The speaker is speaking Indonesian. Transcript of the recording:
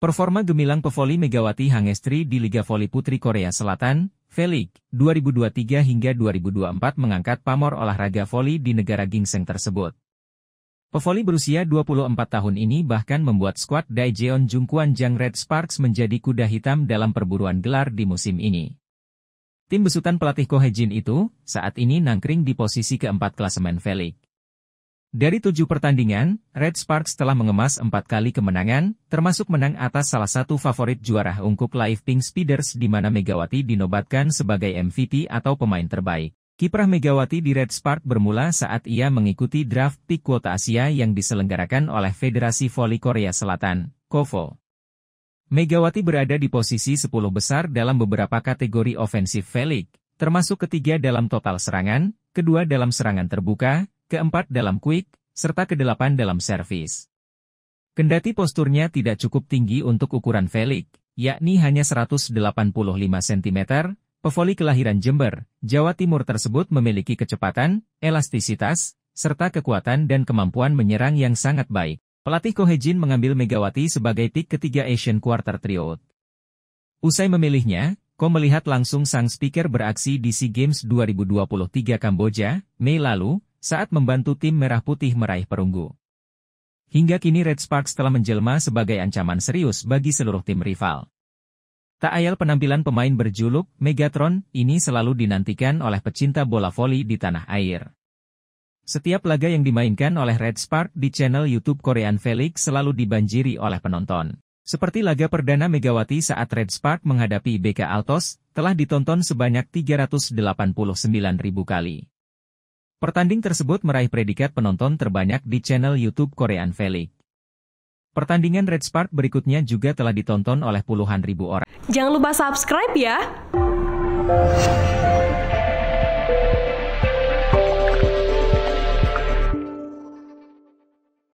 Performa gemilang pevoli Megawati Hangestri di Liga Voli Putri Korea Selatan, v 2023 hingga 2024 mengangkat pamor olahraga voli di negara gingseng tersebut. Pevoli berusia 24 tahun ini bahkan membuat skuad Daejeon Jungkuan Jang Red Sparks menjadi kuda hitam dalam perburuan gelar di musim ini. Tim besutan pelatih Ko Hee-jin itu, saat ini nangkring di posisi keempat klasemen v dari tujuh pertandingan, Red Sparks telah mengemas empat kali kemenangan, termasuk menang atas salah satu favorit juara ungkup Live Pink Speeders di mana Megawati dinobatkan sebagai MVP atau pemain terbaik. Kiprah Megawati di Red Spark bermula saat ia mengikuti draft pick kuota Asia yang diselenggarakan oleh Federasi Voli Korea Selatan, KOVO. Megawati berada di posisi 10 besar dalam beberapa kategori ofensif Felix, termasuk ketiga dalam total serangan, kedua dalam serangan terbuka, keempat dalam quick, serta ke kedelapan dalam service. Kendati posturnya tidak cukup tinggi untuk ukuran Felix, yakni hanya 185 cm, pevoli kelahiran Jember, Jawa Timur tersebut memiliki kecepatan, elastisitas, serta kekuatan dan kemampuan menyerang yang sangat baik. Pelatih Kohejin mengambil Megawati sebagai pick ketiga Asian Quarter Trio. Usai memilihnya, Ko melihat langsung sang speaker beraksi di SEA Games 2023 Kamboja, Mei lalu, saat membantu tim Merah Putih meraih perunggu. Hingga kini Red Sparks telah menjelma sebagai ancaman serius bagi seluruh tim rival. Tak ayal penampilan pemain berjuluk Megatron ini selalu dinantikan oleh pecinta bola voli di tanah air. Setiap laga yang dimainkan oleh Red Spark di channel YouTube Korean Felix selalu dibanjiri oleh penonton. Seperti laga perdana Megawati saat Red Spark menghadapi BK Altos, telah ditonton sebanyak 389.000 kali. Pertanding tersebut meraih predikat penonton terbanyak di channel YouTube Korean Valley. Pertandingan Red Spark berikutnya juga telah ditonton oleh puluhan ribu orang. Jangan lupa subscribe ya!